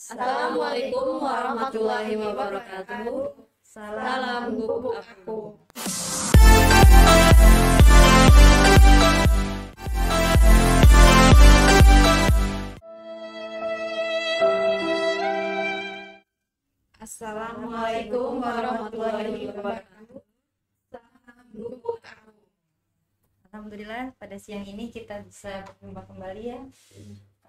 Assalamualaikum warahmatullahi wabarakatuh. Salam gubuk aku. Assalamualaikum warahmatullahi wabarakatuh. Salam Alhamdulillah pada siang ini kita bisa berjumpa kembali ya.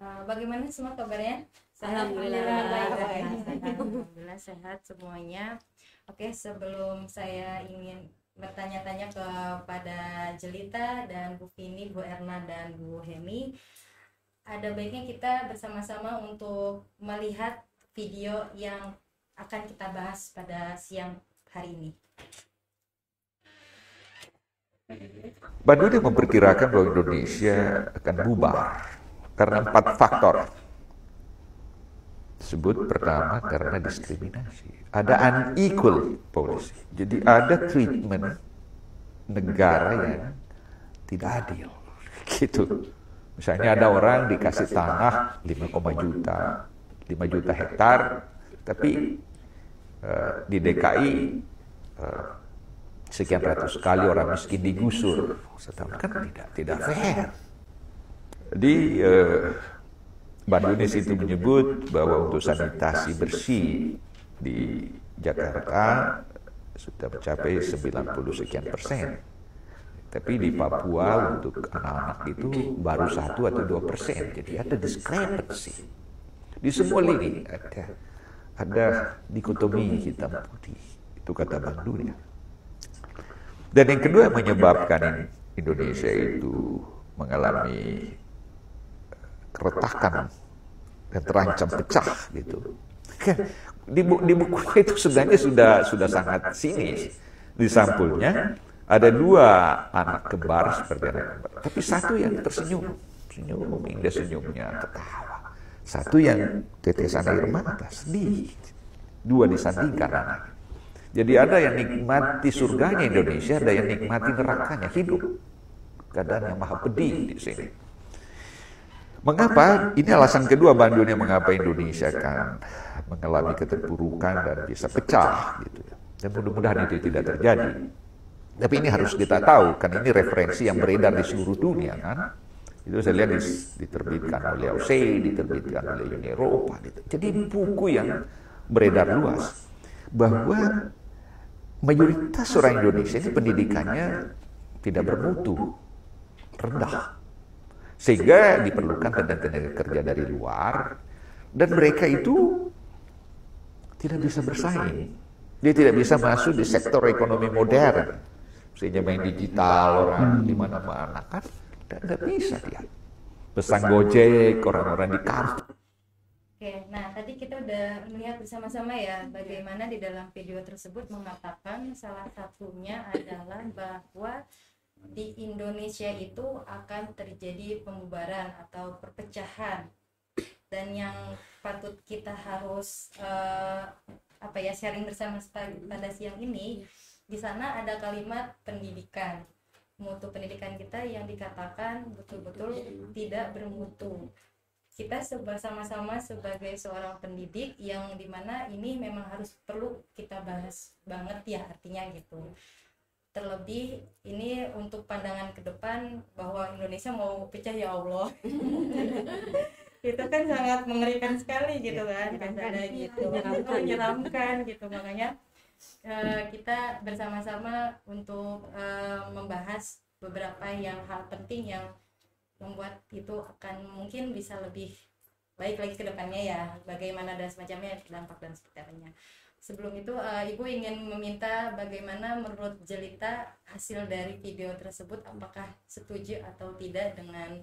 Eh, bagaimana semua kabarnya? Alhamdulillah, Alhamdulillah baik. Alhamdulillah sehat semuanya. Oke, sebelum saya ingin bertanya-tanya kepada Jelita dan Bu Vini, Bu Erna dan Bu Hemi, ada baiknya kita bersama-sama untuk melihat video yang akan kita bahas pada siang hari ini. Baduy memperkirakan bahwa Indonesia akan bubar karena empat faktor sebut pertama karena diskriminasi. Ada unequal policy. Jadi ada treatment negara yang tidak adil. Gitu. Misalnya ada orang dikasih tanah 5, juta, 5 juta hektar, tapi uh, di DKI uh, eh, sekian ratus kali orang miskin digusur. Setahun kan tidak tidak fair. Jadi uh, Badunis itu menyebut bahwa untuk sanitasi bersih di Jakarta sudah mencapai 90 sekian persen. Tapi di Papua untuk anak-anak itu baru satu atau dua persen. Jadi ada discrepancy. Di semua lini ada ada dikotomi hitam putih. Itu kata Bang Dunia. Ya. Dan yang kedua menyebabkan Indonesia itu mengalami retakan dan terancam pecah gitu. Di, bu, di buku itu sebenarnya sudah sudah sangat sinis. Di sampulnya ada dua anak kebar seperti anak kembar, tapi satu yang tersenyum, senyum indah senyumnya tertawa Satu yang tetesan air mata sedih. Dua disandingkan anak. Jadi ada yang nikmati surganya Indonesia, ada yang nikmati nerakanya hidup. Keadaan yang maha pedih di sini. Mengapa? Ini alasan kedua dunia mengapa Indonesia akan mengalami keterpurukan dan bisa pecah gitu. Ya. Dan mudah-mudahan itu tidak terjadi. Tapi ini harus kita tahu, karena ini referensi yang beredar di seluruh dunia kan. Itu saya lihat diterbitkan oleh OSCE, diterbitkan oleh Uni Eropa. Gitu. Jadi buku yang beredar luas bahwa mayoritas orang Indonesia ini pendidikannya tidak bermutu, rendah. Sehingga diperlukan tenaga-tenaga kerja dari luar dan mereka itu tidak bisa bersaing. Dia tidak bisa masuk di sektor ekonomi modern. Sehingga main digital orang di mana-mana kan tidak bisa dia. Pesan Gojek, orang-orang di kartu Oke, nah tadi kita udah melihat bersama-sama ya bagaimana di dalam video tersebut mengatakan salah satunya adalah bahwa di Indonesia itu akan terjadi pembubaran atau perpecahan dan yang patut kita harus uh, apa ya sharing bersama pada siang ini di sana ada kalimat pendidikan mutu pendidikan kita yang dikatakan betul-betul tidak bermutu kita sama-sama sebagai seorang pendidik yang dimana ini memang harus perlu kita bahas banget ya artinya gitu terlebih ini untuk pandangan ke depan bahwa Indonesia mau pecah ya Allah itu kan sangat mengerikan sekali gitu iya, kan, kan ada gitu. Iya, gitu menyeramkan gitu makanya uh, kita bersama-sama untuk uh, membahas beberapa yang hal penting yang membuat itu akan mungkin bisa lebih baik lagi ke depannya ya bagaimana dan semacamnya dampak dan sekitarnya sebelum itu uh, ibu ingin meminta bagaimana menurut Jelita hasil dari video tersebut apakah setuju atau tidak dengan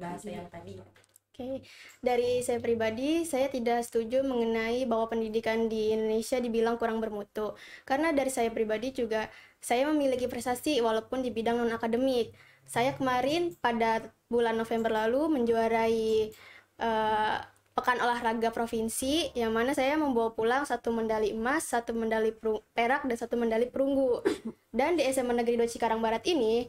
bahasa yang tadi Oke, okay. dari saya pribadi, saya tidak setuju mengenai bahwa pendidikan di Indonesia dibilang kurang bermutu. Karena dari saya pribadi juga, saya memiliki prestasi walaupun di bidang non-akademik. Saya kemarin pada bulan November lalu menjuarai uh, Pekan Olahraga Provinsi yang mana saya membawa pulang satu medali emas, satu medali perak dan satu medali perunggu. Dan di SMA Negeri 2 Cikarang Barat ini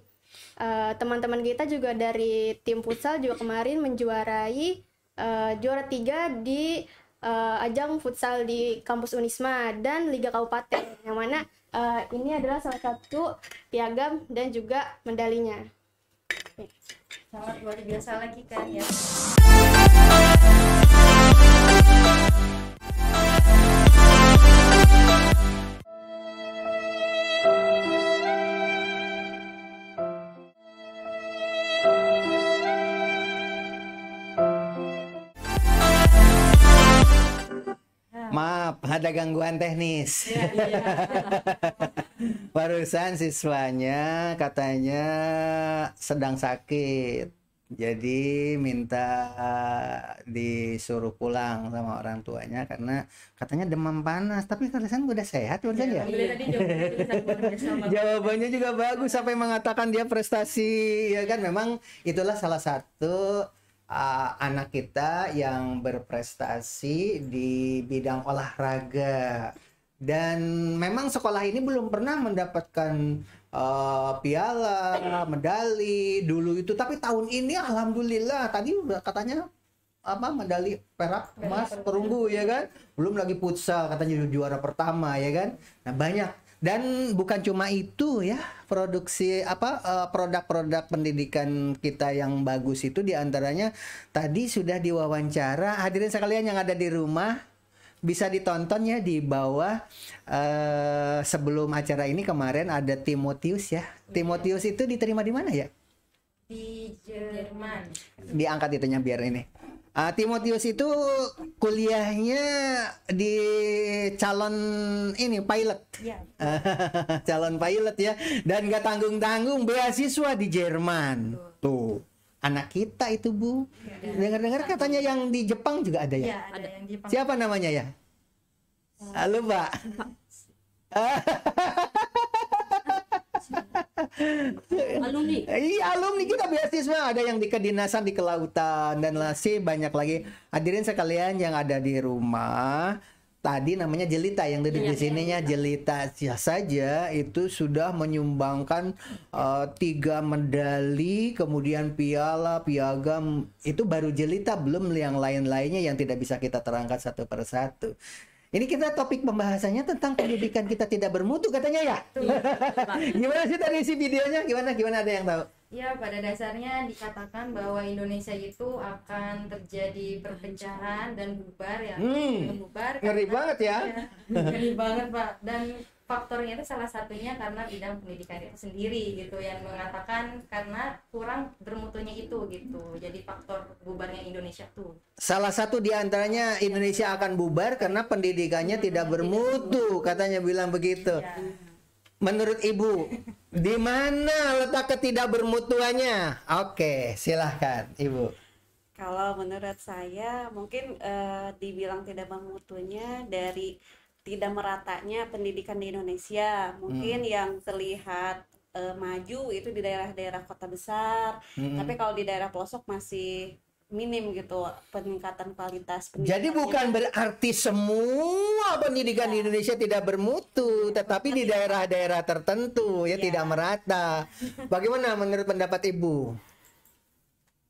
eh, teman-teman uh, kita juga dari tim futsal juga kemarin menjuarai uh, juara tiga di uh, ajang futsal di kampus Unisma dan Liga Kabupaten yang mana uh, ini adalah salah satu piagam dan juga medalinya. Sangat luar biasa lagi kan ya. ada gangguan teknis. Ya, iya. iya, iya. Barusan siswanya katanya sedang sakit. Jadi minta disuruh pulang sama orang tuanya karena katanya demam panas. Tapi kalian udah sehat iya, ya. ya? jawabannya juga bagus sampai mengatakan dia prestasi ya kan memang itulah salah satu uh, anak kita yang berprestasi di bidang olahraga dan memang sekolah ini belum pernah mendapatkan uh, piala, medali dulu itu tapi tahun ini alhamdulillah tadi katanya apa medali perak, emas, perunggu ya kan. Belum lagi futsal katanya juara pertama ya kan. Nah, banyak dan bukan cuma itu ya, produksi apa eh, produk-produk pendidikan kita yang bagus itu diantaranya tadi sudah diwawancara hadirin sekalian yang ada di rumah bisa ditonton ya di bawah eh, sebelum acara ini kemarin ada Timotius ya. Timotius itu diterima di mana ya? Di Jerman. Diangkat itunya biar ini. Uh, Timotius itu kuliahnya di calon ini pilot, yeah. calon pilot ya, dan gak tanggung-tanggung beasiswa di Jerman. Betul. Tuh, anak kita itu bu. Ya, Dengar-dengar katanya yang di Jepang juga ada ya. ya ada yang Jepang. Siapa namanya ya? Halo Pak. alumni. Iya, alumni kita beasiswa ada yang di kedinasan, di kelautan dan masih banyak lagi. Hadirin sekalian yang ada di rumah, tadi namanya jelita yang duduk ya, di iya, sininya ya, jelita saja itu sudah menyumbangkan uh, tiga medali kemudian piala piagam itu baru jelita belum yang lain-lainnya yang tidak bisa kita terangkat satu persatu ini kita topik pembahasannya tentang pendidikan kita tidak bermutu katanya ya. Iya, gimana sih tadi si videonya? Gimana gimana ada yang tahu? Ya, pada dasarnya dikatakan bahwa Indonesia itu akan terjadi perpecahan dan bubar ya. Hmm, bubar. Ngeri banget ya. ya. Ngeri banget, Pak. Dan faktornya itu salah satunya karena bidang pendidikan itu sendiri gitu yang mengatakan karena kurang bermutunya itu gitu jadi faktor bubarnya Indonesia tuh salah satu diantaranya Indonesia akan bubar karena pendidikannya ya, tidak bermutu katanya bilang begitu ya. menurut ibu di mana letak ketidakbermutuannya oke silahkan ibu kalau menurut saya mungkin uh, dibilang tidak bermutunya dari tidak meratanya pendidikan di Indonesia mungkin hmm. yang terlihat uh, maju itu di daerah-daerah kota besar hmm. tapi kalau di daerah pelosok masih minim gitu peningkatan kualitas pendidikan. Jadi bukan berarti semua pendidikan ya. di iya. Indonesia tidak bermutu, tetapi di iya. daerah-daerah tertentu ya, ya tidak merata. Bagaimana menurut pendapat Ibu?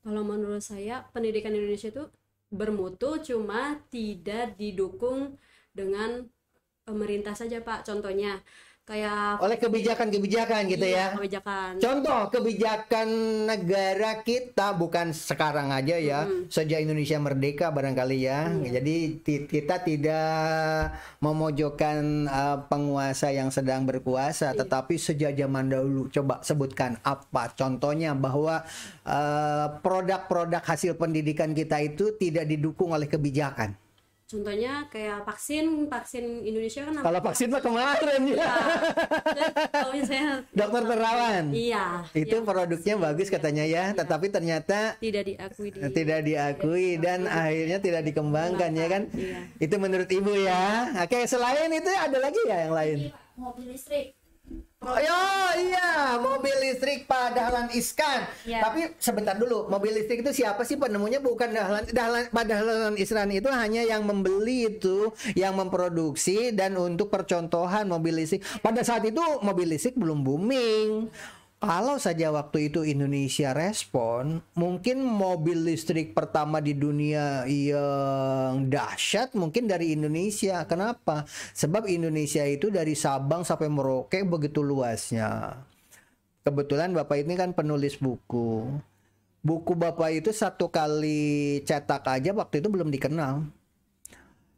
Kalau menurut saya pendidikan di Indonesia itu bermutu cuma tidak didukung dengan pemerintah saja Pak contohnya kayak oleh kebijakan-kebijakan gitu iya, ya. Kebijakan. Contoh kebijakan negara kita bukan sekarang aja ya, hmm. sejak Indonesia merdeka barangkali ya. Hmm. Jadi kita tidak memojokkan uh, penguasa yang sedang berkuasa, hmm. tetapi sejak zaman dahulu coba sebutkan apa contohnya bahwa eh, produk-produk uh, produk -produk hasil pendidikan kita itu tidak didukung oleh kebijakan contohnya kayak vaksin vaksin Indonesia kan kalau vaksin mah kemarin ya, ya. kalau misalnya dokter terawan iya itu ya, produknya vaksin, bagus katanya ya, ya tetapi ternyata tidak diakui di, tidak diakui iya. dan diakui. akhirnya tidak dikembangkan ya kan iya. itu menurut ibu ya oke selain itu ada lagi ya yang lain mobil listrik Oh iya, mobil listrik Pak Dahlan Iskan. Yeah. Tapi sebentar dulu, mobil listrik itu siapa sih penemunya? Bukan Dahlan, Dahlan Pak Dahlan Iskan itu hanya yang membeli itu, yang memproduksi dan untuk percontohan mobil listrik. Pada saat itu mobil listrik belum booming kalau saja waktu itu Indonesia respon, mungkin mobil listrik pertama di dunia yang dahsyat mungkin dari Indonesia. Kenapa? Sebab Indonesia itu dari Sabang sampai Merauke begitu luasnya. Kebetulan Bapak ini kan penulis buku. Buku Bapak itu satu kali cetak aja waktu itu belum dikenal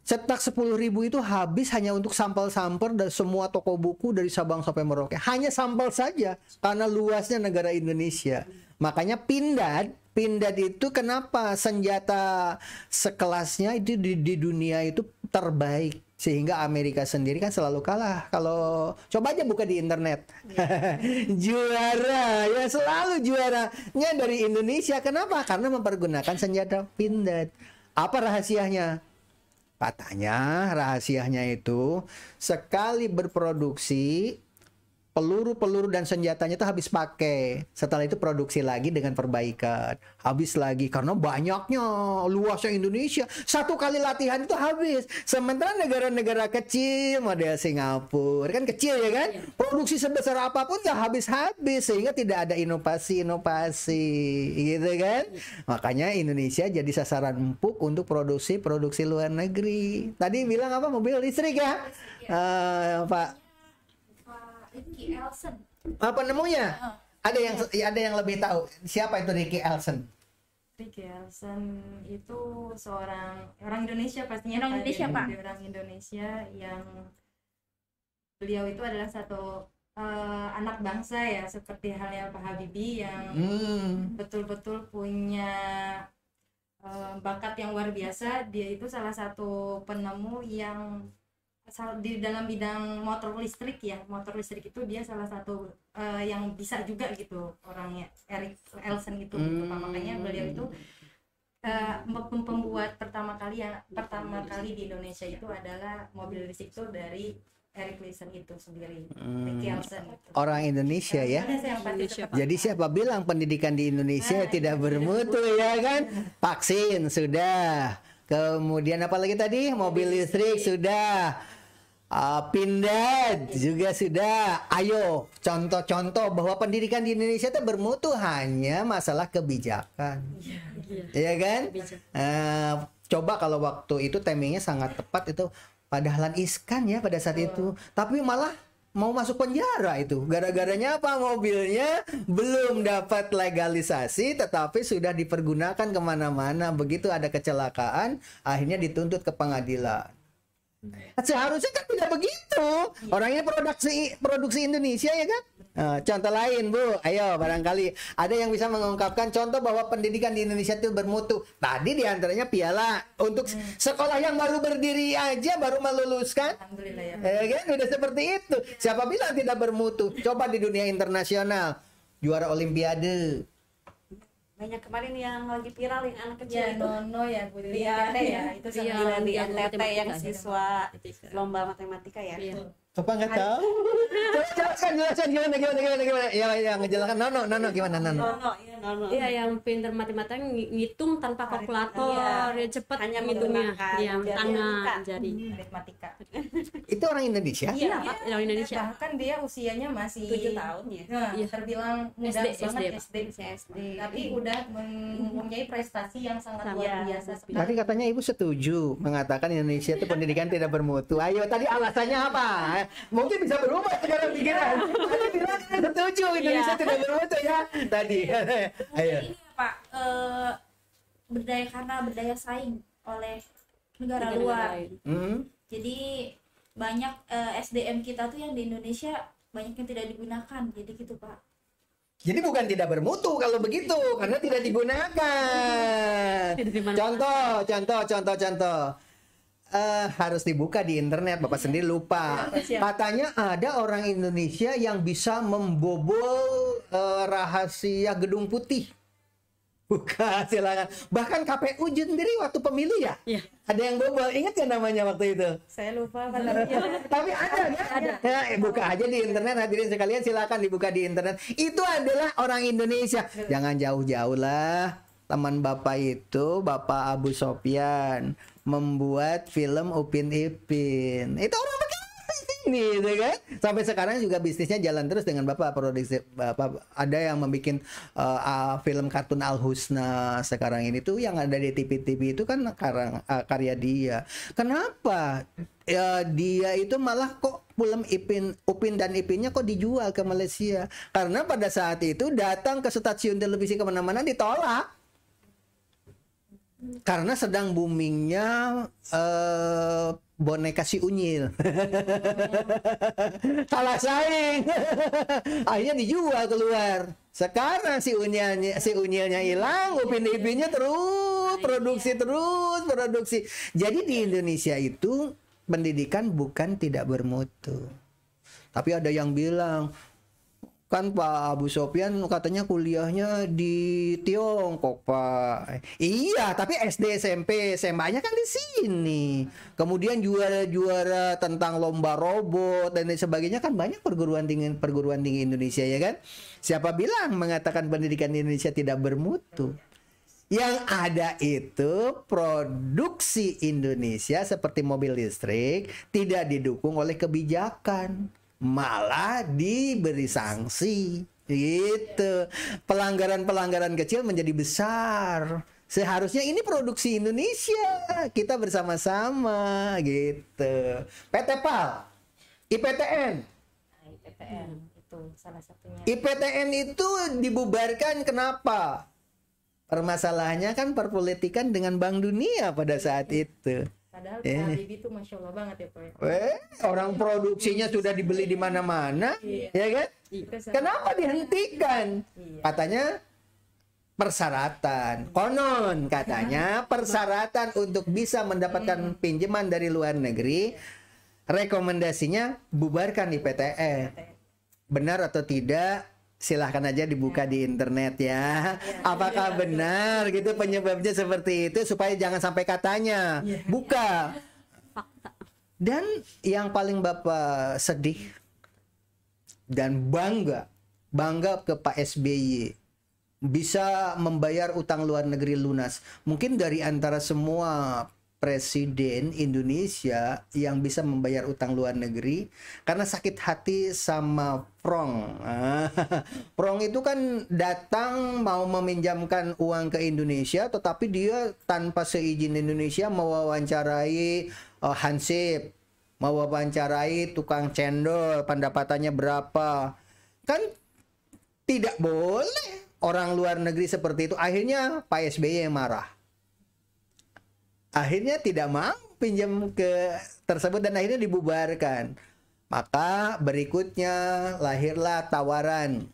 Cetak 10.000 itu habis hanya untuk sampel-sampel dan semua toko buku dari Sabang sampai Merauke. Hanya sampel saja karena luasnya negara Indonesia. Makanya pindad, pindad itu kenapa senjata sekelasnya itu di, di dunia itu terbaik sehingga Amerika sendiri kan selalu kalah kalau coba aja buka di internet juara ya selalu juaranya dari Indonesia kenapa karena mempergunakan senjata pindad apa rahasianya Katanya rahasianya itu sekali berproduksi peluru-peluru dan senjatanya itu habis pakai. Setelah itu produksi lagi dengan perbaikan. Habis lagi karena banyaknya luasnya Indonesia. Satu kali latihan itu habis. Sementara negara-negara kecil model Singapura kan kecil ya kan? Iya. Produksi sebesar apapun ya habis-habis sehingga tidak ada inovasi-inovasi gitu kan? Iya. Makanya Indonesia jadi sasaran empuk untuk produksi-produksi luar negeri. Tadi bilang apa mobil listrik ya? Uh, Pak Ricky Elson. Apa nemunya? Uh, ada yang ya, ada yang lebih tahu siapa itu Ricky Elson? Ricky Elson itu seorang orang Indonesia pastinya orang Indonesia pak orang Indonesia yang beliau itu adalah satu uh, anak bangsa ya seperti halnya Pak Habibie yang betul hmm. betul-betul punya uh, bakat yang luar biasa dia itu salah satu penemu yang di dalam bidang motor listrik ya motor listrik itu dia salah satu uh, yang bisa juga gitu orangnya Eric Elson itu gitu hmm. gitu makanya beliau itu uh, pembuat pertama kali ya pertama kali di Indonesia itu adalah mobil listrik itu dari Eric Elson itu sendiri hmm. Elson itu. orang Indonesia ya Indonesia, jadi siapa bilang pendidikan di Indonesia nah, tidak bermutu ya kan vaksin sudah kemudian apalagi tadi mobil listrik sudah Uh, ah, Pindad juga sudah. Ayo, contoh-contoh bahwa pendidikan di Indonesia itu bermutu hanya masalah kebijakan. Iya ya kan? Uh, coba kalau waktu itu timingnya sangat tepat itu padahal iskan ya pada saat oh. itu. Iya. Tapi malah mau masuk penjara itu. Gara-garanya apa? Mobilnya belum dapat legalisasi tetapi sudah dipergunakan kemana-mana. Begitu ada kecelakaan, akhirnya dituntut ke pengadilan Hmm. Seharusnya kan tidak begitu. Iya. Orangnya produksi produksi Indonesia ya kan? Eh, contoh lain Bu, ayo barangkali ada yang bisa mengungkapkan contoh bahwa pendidikan di Indonesia itu bermutu. Tadi diantaranya piala untuk hmm. sekolah yang baru berdiri aja baru meluluskan. Eh ya. ya kan? Udah seperti itu. Siapa bilang tidak bermutu? Coba di dunia internasional juara olimpiade, banyak kemarin yang lagi viral yang anak kecil ya, itu Nono ya Bu Lili iya, ya, ya, itu sama ya, yang kan, siswa lomba matematika ya, ya. Papa nggak tahu? jelaskan, jelaskan gimana, gimana, gimana, gimana? Ya, yang ngejelaskan Nono, Nono gimana, Nono? Nono, iya Nono. Iya, yang pinter matematika ngitung tanpa kalkulator, iya. ya, cepat hanya ngitungnya, ya, tangan, jadi Matematika. Hmm, itu orang Indonesia? Iya, iya Pak, orang iya, Indonesia. Bahkan dia usianya masih tujuh tahun ya. Nah, terbilang muda banget SD, ya. SD, Tapi udah mempunyai prestasi yang sangat luar biasa. Tapi katanya Ibu setuju mengatakan Indonesia itu pendidikan tidak bermutu. Ayo, tadi alasannya apa? mungkin bisa berubah sekarang pikiran iya. tapi bilang setuju iya. Indonesia tidak bermutu ya tadi iya. ayo ini pak eh, berdaya karena berdaya saing oleh negara, luar hmm? jadi banyak eh, SDM kita tuh yang di Indonesia banyak yang tidak digunakan jadi gitu pak jadi bukan tidak bermutu kalau begitu karena tidak digunakan. Contoh, contoh, contoh, contoh. Uh, harus dibuka di internet, Bapak iya. sendiri lupa. Iya, Katanya ada orang Indonesia yang bisa membobol uh, rahasia gedung putih. Buka silakan. Bahkan KPU sendiri waktu pemilu ya. ya. Ada yang bobol. Ingat ya namanya waktu itu? Saya lupa kan Tapi ada kan? ya Ada. Ya, buka aja di internet hadirin sekalian silakan dibuka di internet. Itu adalah orang Indonesia. Jangan jauh-jauh lah teman bapak itu bapak Abu Sofyan membuat film Upin Ipin itu orang Bekasi sini gitu kan sampai sekarang juga bisnisnya jalan terus dengan bapak produksi bapak ada yang membuat uh, eh, ah, film kartun Al Husna sekarang ini tuh yang ada di TV-TV itu kan karang, uh, karya dia kenapa uh, dia itu malah kok film Ipin, Upin dan Ipinnya kok dijual ke Malaysia karena pada saat itu datang ke stasiun televisi kemana-mana ditolak karena sedang boomingnya uh, boneka si unyil hmm. salah saing akhirnya dijual keluar sekarang si unyilnya si unyilnya hilang hmm. upin ipinnya terus nah, produksi iya. terus produksi jadi di Indonesia itu pendidikan bukan tidak bermutu tapi ada yang bilang kan Pak Abu Sofian katanya kuliahnya di Tiongkok Pak iya tapi SD SMP SMA nya kan di sini kemudian juara-juara tentang lomba robot dan sebagainya kan banyak perguruan tinggi perguruan tinggi Indonesia ya kan siapa bilang mengatakan pendidikan Indonesia tidak bermutu yang ada itu produksi Indonesia seperti mobil listrik tidak didukung oleh kebijakan malah diberi sanksi gitu pelanggaran-pelanggaran kecil menjadi besar seharusnya ini produksi Indonesia kita bersama-sama gitu PT PAL IPTN IPTN itu salah satunya IPTN itu dibubarkan kenapa permasalahannya kan perpolitikan dengan Bank Dunia pada saat itu Padahal yeah. Habibie itu masya Allah banget ya Pak. Ya. Eh, orang iya. produksinya sudah dibeli di mana-mana, iya. ya kan? Kenapa dihentikan? Iya. Katanya persyaratan. Konon katanya persyaratan untuk bisa mendapatkan pinjaman dari luar negeri, rekomendasinya bubarkan di PTN. E. Benar atau tidak? silahkan aja dibuka di internet ya. Iya. Apakah iya. benar gitu penyebabnya seperti itu supaya jangan sampai katanya iya. buka. Dan yang paling bapak sedih dan bangga bangga ke Pak SBY bisa membayar utang luar negeri lunas. Mungkin dari antara semua presiden Indonesia yang bisa membayar utang luar negeri karena sakit hati sama Prong. Ah, Prong itu kan datang mau meminjamkan uang ke Indonesia tetapi dia tanpa seizin Indonesia mewawancarai uh, eh, Hansip, mewawancarai tukang cendol pendapatannya berapa. Kan tidak boleh orang luar negeri seperti itu. Akhirnya Pak SBY marah akhirnya tidak mau pinjam ke tersebut dan akhirnya dibubarkan. Maka berikutnya lahirlah tawaran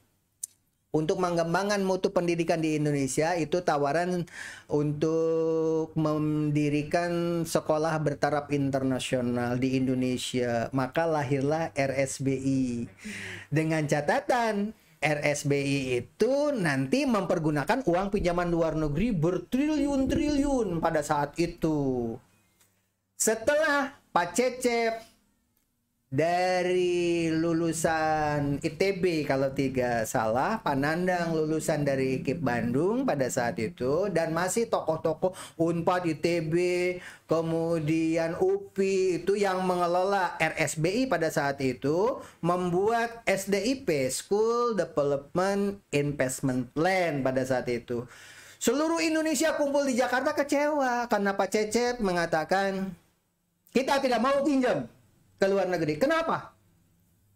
untuk mengembangkan mutu pendidikan di Indonesia itu tawaran untuk mendirikan sekolah bertaraf internasional di Indonesia maka lahirlah RSBI dengan catatan RSBI itu nanti mempergunakan uang pinjaman luar negeri bertriliun-triliun pada saat itu. Setelah Pak Cecep dari lulusan ITB kalau tiga salah, Panandang lulusan dari IKIP Bandung pada saat itu dan masih tokoh-tokoh Unpad ITB, kemudian UPI itu yang mengelola RSBI pada saat itu membuat SDIP School Development Investment Plan pada saat itu. Seluruh Indonesia kumpul di Jakarta kecewa karena Pak Cecep mengatakan kita tidak mau pinjam ke luar negeri. Kenapa?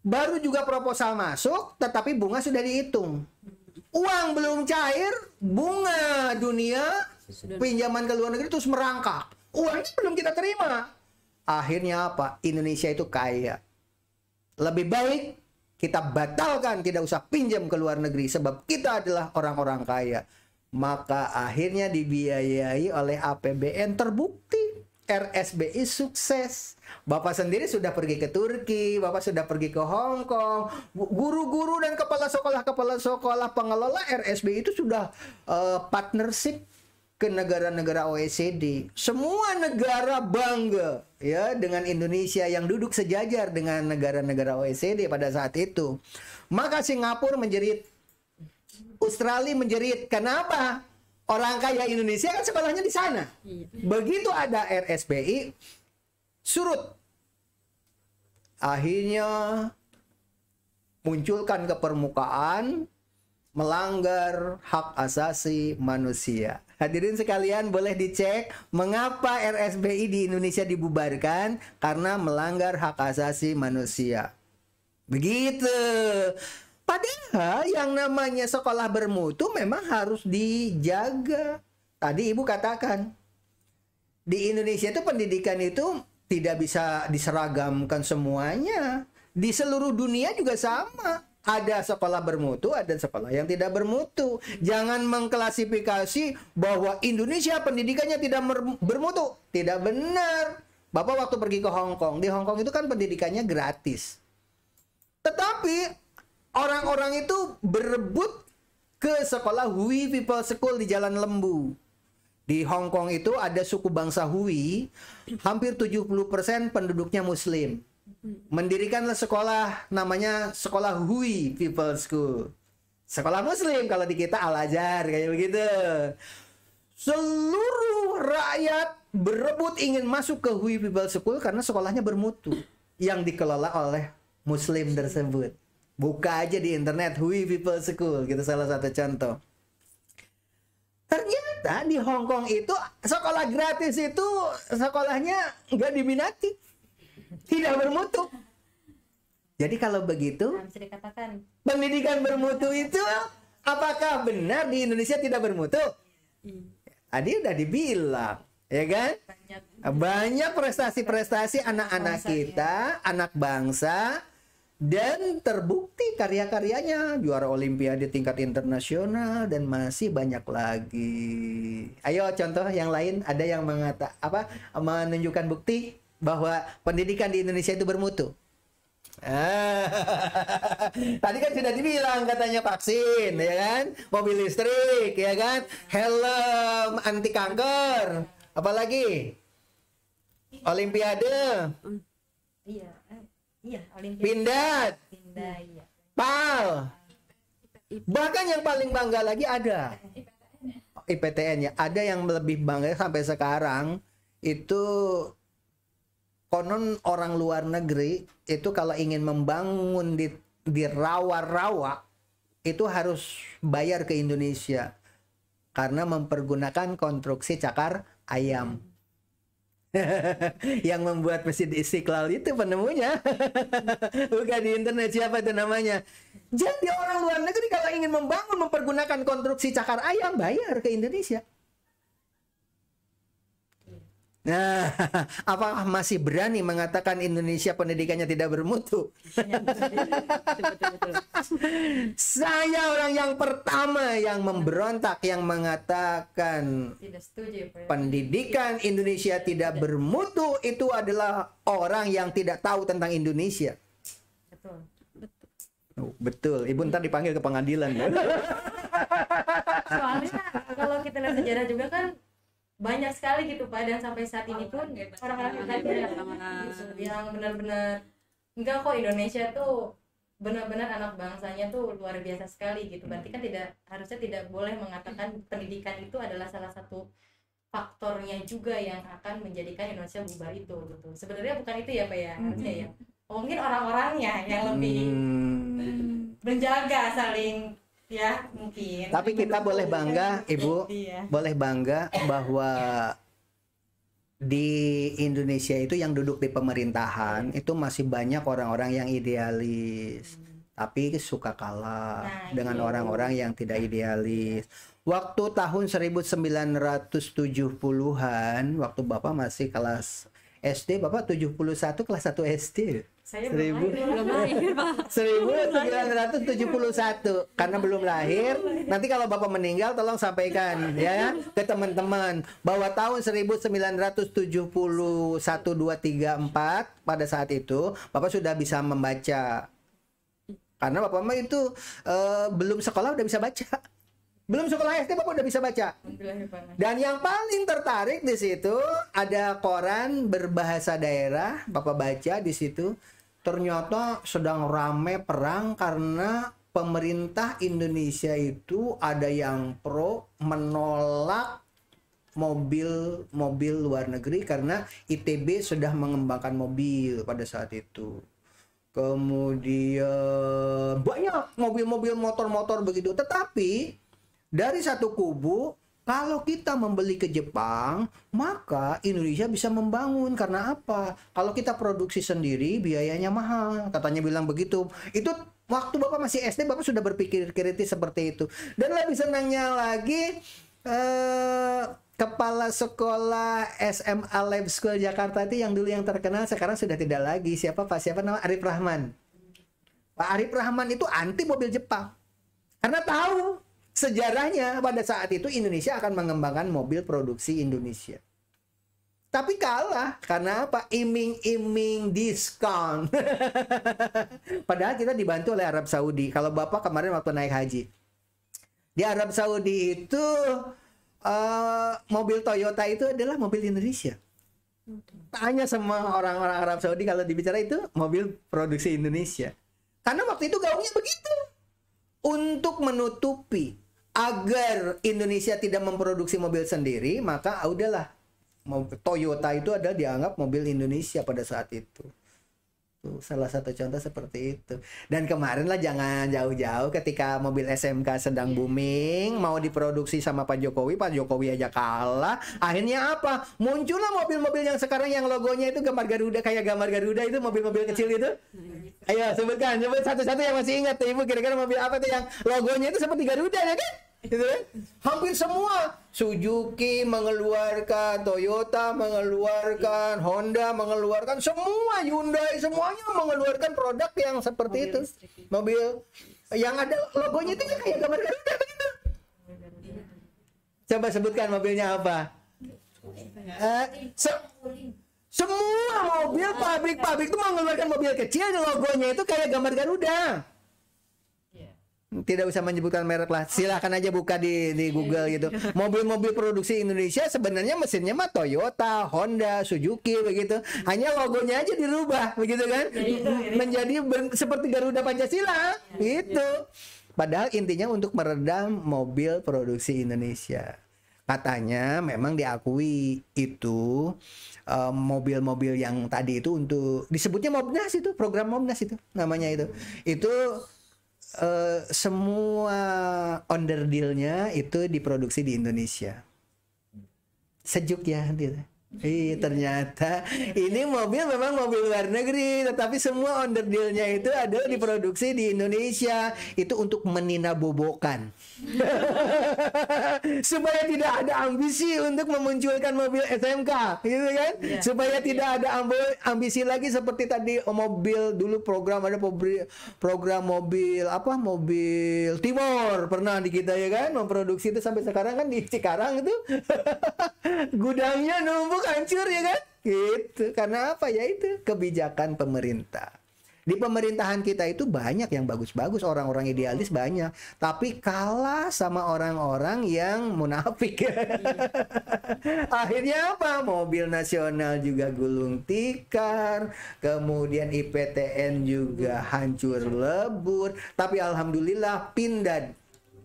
Baru juga proposal masuk, tetapi bunga sudah dihitung. Uang belum cair, bunga dunia pinjaman ke luar negeri terus merangkak. Uangnya belum kita terima. Akhirnya apa? Indonesia itu kaya. Lebih baik kita batalkan tidak usah pinjam ke luar negeri sebab kita adalah orang-orang kaya. Maka akhirnya dibiayai oleh APBN terbukti RSBI sukses Bapak sendiri sudah pergi ke Turki, Bapak sudah pergi ke Hong Kong. Guru-guru dan kepala sekolah-kepala sekolah pengelola RSB itu sudah uh, partnership ke negara-negara OECD. Semua negara bangga ya dengan Indonesia yang duduk sejajar dengan negara-negara OECD pada saat itu. Maka Singapura menjerit, Australia menjerit. Kenapa? Orang kaya Indonesia kan sekolahnya di sana. Iya. Begitu ada RSBI, surut akhirnya munculkan ke permukaan melanggar hak asasi manusia. Hadirin sekalian boleh dicek mengapa RSBI di Indonesia dibubarkan karena melanggar hak asasi manusia. Begitu. Padahal yang namanya sekolah bermutu memang harus dijaga. Tadi Ibu katakan di Indonesia itu pendidikan itu tidak bisa diseragamkan semuanya. Di seluruh dunia juga sama. Ada sekolah bermutu, ada sekolah yang tidak bermutu. Jangan mengklasifikasi bahwa Indonesia pendidikannya tidak bermutu. Tidak benar. Bapak waktu pergi ke Hong Kong, di Hong Kong itu kan pendidikannya gratis. Tetapi orang-orang itu berebut ke sekolah Hui People School di Jalan Lembu. Di Hong Kong itu ada suku bangsa Hui, hampir 70% penduduknya muslim. Mendirikanlah sekolah namanya Sekolah Hui People School. Sekolah muslim kalau di kita Al-Azhar kayak begitu. Seluruh rakyat berebut ingin masuk ke Hui People School karena sekolahnya bermutu yang dikelola oleh muslim tersebut. Buka aja di internet Hui People School gitu salah satu contoh. Ternyata di Hong Kong itu sekolah gratis itu sekolahnya nggak diminati, tidak bermutu. Jadi kalau begitu, nah, pendidikan bermutu itu apakah benar di Indonesia tidak bermutu? Tadi iya. ah, udah dibilang, ya kan? Banyak prestasi-prestasi anak-anak kita, iya. anak bangsa dan terbukti karya-karyanya juara olimpiade tingkat internasional dan masih banyak lagi. Ayo contoh yang lain ada yang mengata apa menunjukkan bukti bahwa pendidikan di Indonesia itu bermutu. Ah, tadi kan sudah dibilang katanya vaksin ya kan, mobil listrik ya kan, helm anti kanker, apalagi Olimpiade. Iya. Iya, Olimpiade. Pindad. Pindad, iya. PAL. Bahkan yang paling bangga lagi ada IPTN ya. Ada yang lebih bangga sampai sekarang itu konon orang luar negeri itu kalau ingin membangun di di rawa-rawa itu harus bayar ke Indonesia karena mempergunakan konstruksi cakar ayam. yang membuat masjid Istiqlal itu penemunya bukan di internet siapa itu namanya jadi orang luar negeri kalau ingin membangun mempergunakan konstruksi cakar ayam bayar ke Indonesia Nah, apakah masih berani mengatakan Indonesia pendidikannya tidak bermutu? Iya, Saya orang yang pertama yang memberontak yang mengatakan pendidikan Indonesia tidak bermutu itu adalah orang yang tidak tahu tentang Indonesia. Betul. Oh, betul, ibu ntar dipanggil ke pengadilan. Soalnya kalau kita lihat sejarah juga kan banyak sekali gitu pak dan sampai saat ini pun orang-orang orang gitu, yang benar-benar enggak kok Indonesia tuh benar-benar anak bangsanya tuh luar biasa sekali gitu berarti kan tidak harusnya tidak boleh mengatakan pendidikan itu adalah salah satu faktornya juga yang akan menjadikan Indonesia bubar itu gitu sebenarnya bukan itu ya pak ya harusnya ya oh, mungkin orang-orangnya yang lebih hmm. menjaga saling ya mungkin tapi kita boleh bangga ibu iya. boleh bangga bahwa di Indonesia itu yang duduk di pemerintahan iya. itu masih banyak orang-orang yang idealis hmm. tapi suka kalah nah, dengan orang-orang yang tidak idealis waktu tahun 1970-an waktu Bapak masih kelas SD Bapak 71 kelas 1 SD saya seribu belum lahir, Seribu sembilan ratus tujuh puluh satu karena belum lahir. Nanti kalau bapak meninggal, tolong sampaikan ya ke teman-teman bahwa tahun seribu sembilan ratus tujuh puluh satu dua tiga empat pada saat itu bapak sudah bisa membaca. Karena bapak mah itu uh, belum sekolah udah bisa baca. Belum sekolah SD Bapak udah bisa baca. Dan yang paling tertarik di situ ada koran berbahasa daerah, Bapak baca di situ ternyata sedang rame perang karena pemerintah Indonesia itu ada yang pro menolak mobil-mobil luar negeri karena ITB sudah mengembangkan mobil pada saat itu. Kemudian banyak mobil-mobil motor-motor begitu. Tetapi dari satu kubu kalau kita membeli ke Jepang, maka Indonesia bisa membangun. Karena apa? Kalau kita produksi sendiri, biayanya mahal. Katanya bilang begitu. Itu waktu Bapak masih SD, Bapak sudah berpikir kritis seperti itu. Dan lebih senangnya lagi, eh, kepala sekolah SMA Lab School Jakarta itu yang dulu yang terkenal sekarang sudah tidak lagi siapa pak siapa nama Arif Rahman Pak Arif Rahman itu anti mobil Jepang karena tahu Sejarahnya pada saat itu Indonesia akan mengembangkan mobil produksi Indonesia. Tapi kalah karena apa? Iming-iming diskon. Padahal kita dibantu oleh Arab Saudi. Kalau Bapak kemarin waktu naik haji. Di Arab Saudi itu uh, mobil Toyota itu adalah mobil Indonesia. Tanya sama orang-orang Arab Saudi kalau dibicara itu mobil produksi Indonesia. Karena waktu itu gaungnya begitu. Untuk menutupi agar Indonesia tidak memproduksi mobil sendiri, maka udahlah Toyota itu ada dianggap mobil Indonesia pada saat itu itu salah satu contoh seperti itu. Dan kemarin lah jangan jauh-jauh ketika mobil SMK sedang iya. booming, mau diproduksi sama Pak Jokowi, Pak Jokowi aja kalah. Akhirnya apa? Muncullah mobil-mobil yang sekarang yang logonya itu gambar Garuda kayak gambar Garuda itu mobil-mobil iya. kecil itu. Iya. Ayo sebutkan, sebut satu-satu yang masih ingat Ibu kira-kira mobil apa tuh yang logonya itu seperti Garuda ya kan? gitu kan? Hampir semua Suzuki mengeluarkan, Toyota mengeluarkan, Honda mengeluarkan, semua Hyundai semuanya mengeluarkan produk yang seperti mobil itu. listriki. Mobil yang ada logonya itu kayak gambar Garuda gitu. Coba sebutkan mobilnya apa? Uh, se semua mobil pabrik-pabrik itu mengeluarkan mobil kecil logonya itu kayak gambar Garuda tidak usah menyebutkan merek lah silahkan aja buka di di Google gitu mobil-mobil produksi Indonesia sebenarnya mesinnya mah Toyota Honda Suzuki begitu hanya logonya aja dirubah begitu kan ya, ya, menjadi seperti Garuda Pancasila ya, itu padahal intinya untuk meredam mobil produksi Indonesia katanya memang diakui itu eh, mobil-mobil um, mobil -mobil yang tadi itu untuk disebutnya Mobnas itu program Mobnas itu namanya itu itu Eh, semua under dealnya itu diproduksi di Indonesia. Sejuk ya gitu. Ih, ternyata ini mobil memang mobil luar negeri, tetapi semua under dealnya itu adalah diproduksi di Indonesia. Itu untuk menina bobokan. Supaya tidak ada ambisi untuk memunculkan mobil SMK, gitu kan? Yeah. Supaya yeah. tidak ada ambisi lagi seperti tadi oh, mobil dulu program ada program mobil apa? Mobil Timor pernah di kita ya kan memproduksi itu sampai sekarang kan di Cikarang itu gudangnya numpuk hancur ya kan? Gitu. Karena apa ya itu? Kebijakan pemerintah. Di pemerintahan kita itu banyak yang bagus-bagus, orang-orang idealis banyak, tapi kalah sama orang-orang yang munafik. Akhirnya apa? Mobil nasional juga gulung tikar, kemudian IPTN juga hancur lebur, tapi alhamdulillah pindah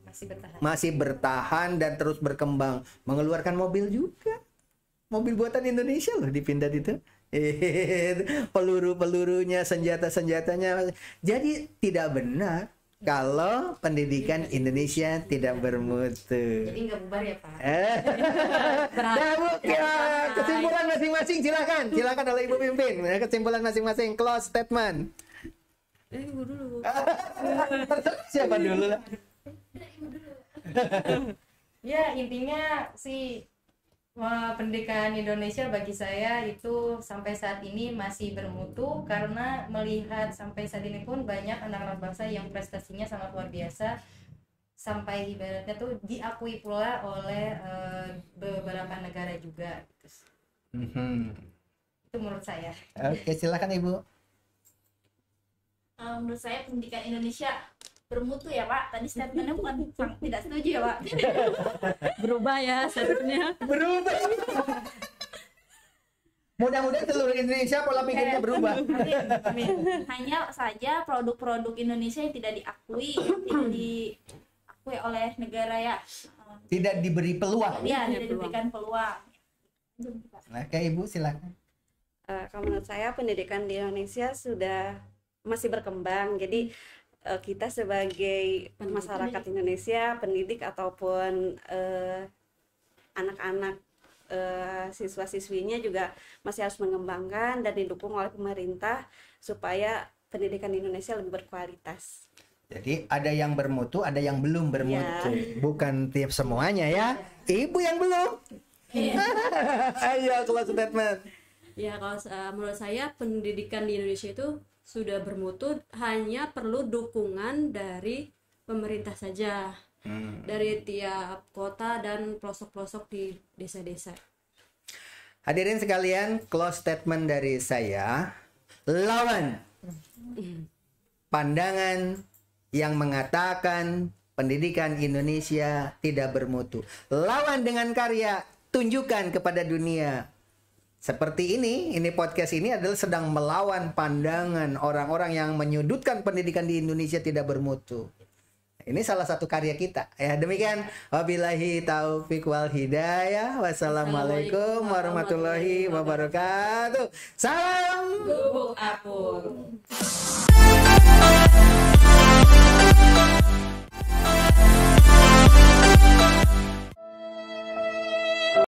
masih bertahan. masih bertahan dan terus berkembang, mengeluarkan mobil juga mobil buatan Indonesia loh dipindah itu eh, peluru pelurunya senjata senjatanya jadi tidak benar kalau pendidikan Indonesia tidak bermutu. Jadi nggak bubar ya Pak? Eh. ya, Kesimpulan masing-masing silakan, silakan oleh Ibu pimpin. Ya, kesimpulan masing-masing close statement. Eh, Ibu dulu. Siapa dulu lah? ya intinya sih pendidikan Indonesia bagi saya itu sampai saat ini masih bermutu karena melihat sampai saat ini pun banyak anak-anak bangsa yang prestasinya sangat luar biasa sampai ibaratnya tuh diakui pula oleh e, beberapa negara juga hmm Itu menurut saya. Oke, silakan Ibu. Eh, menurut saya pendidikan Indonesia bermutu ya pak tadi statementnya bukan sang, tidak setuju ya pak berubah ya statementnya berubah Mudah-mudahan seluruh Indonesia pola pikirnya berubah. Amin, Hanya saja produk-produk Indonesia yang tidak diakui, tidak diakui oleh negara ya. Tidak diberi peluang. ya tidak diberikan peluang. Nah, kayak Ibu silakan. Uh, kalau menurut saya pendidikan di Indonesia sudah masih berkembang. Jadi uh, kita sebagai pendidik. masyarakat Indonesia pendidik ataupun eh, anak-anak uh, uh, siswa-siswinya juga masih harus mengembangkan dan didukung oleh pemerintah supaya pendidikan Indonesia lebih berkualitas. Jadi ada yang bermutu, ada yang belum bermutu. Ya. Bukan tiap semuanya ya. Ibu yang belum. Iya. Ayo kelas statement. Ya kalau uh, menurut saya pendidikan di Indonesia itu sudah bermutu hanya perlu dukungan dari pemerintah saja hmm. dari tiap kota dan pelosok-pelosok di desa-desa. Hadirin sekalian, close statement dari saya. Lawan pandangan yang mengatakan pendidikan Indonesia tidak bermutu. Lawan dengan karya, tunjukkan kepada dunia seperti ini, ini podcast ini adalah sedang melawan pandangan orang-orang yang menyudutkan pendidikan di Indonesia tidak bermutu. Ini salah satu karya kita. Ya, demikian wabillahi taufik wal hidayah. Wassalamualaikum warahmatullahi wabarakatuh. Salam gubuk apur.